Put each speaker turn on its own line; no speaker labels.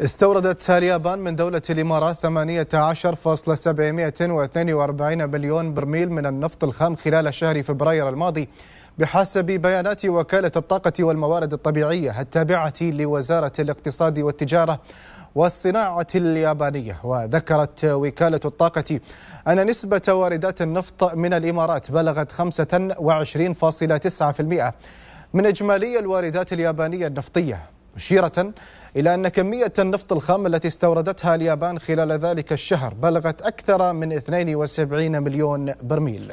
استوردت اليابان من دولة الإمارات 18.742 مليون برميل من النفط الخام خلال شهر فبراير الماضي بحسب بيانات وكالة الطاقة والموارد الطبيعية التابعة لوزارة الاقتصاد والتجارة والصناعة اليابانية وذكرت وكالة الطاقة أن نسبة واردات النفط من الإمارات بلغت 25.9% من إجمالي الواردات اليابانية النفطية مشيرة إلى أن كمية النفط الخام التي استوردتها اليابان خلال ذلك الشهر بلغت أكثر من 72 مليون برميل